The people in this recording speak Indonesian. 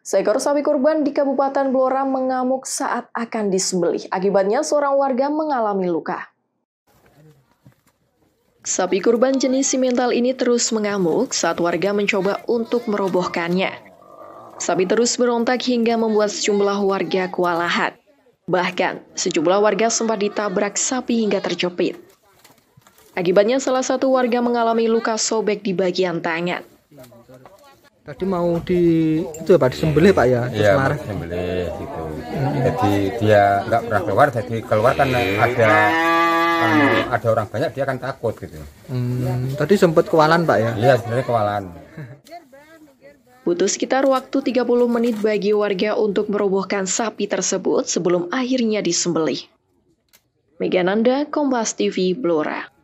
Seekor sapi kurban di Kabupaten Blora mengamuk saat akan disembelih. Akibatnya seorang warga mengalami luka. Sapi kurban jenis simental ini terus mengamuk saat warga mencoba untuk merobohkannya. Sapi terus berontak hingga membuat sejumlah warga kewalahan. Bahkan, sejumlah warga sempat ditabrak sapi hingga terjepit. Akibatnya salah satu warga mengalami luka sobek di bagian tangan. Tadi mau di itu apa ya, Pak disembelih Pak ya? Iya, disembelih gitu. Hmm. Jadi dia nggak pernah keluar, jadi keluar kan ada um, ada orang banyak dia akan takut gitu. Hmm, tadi sempat kewalan Pak ya? Iya, sebenarnya kewalan. Butuh sekitar waktu 30 menit bagi warga untuk merobohkan sapi tersebut sebelum akhirnya disembelih. Megananda, Kompas TV, Blora.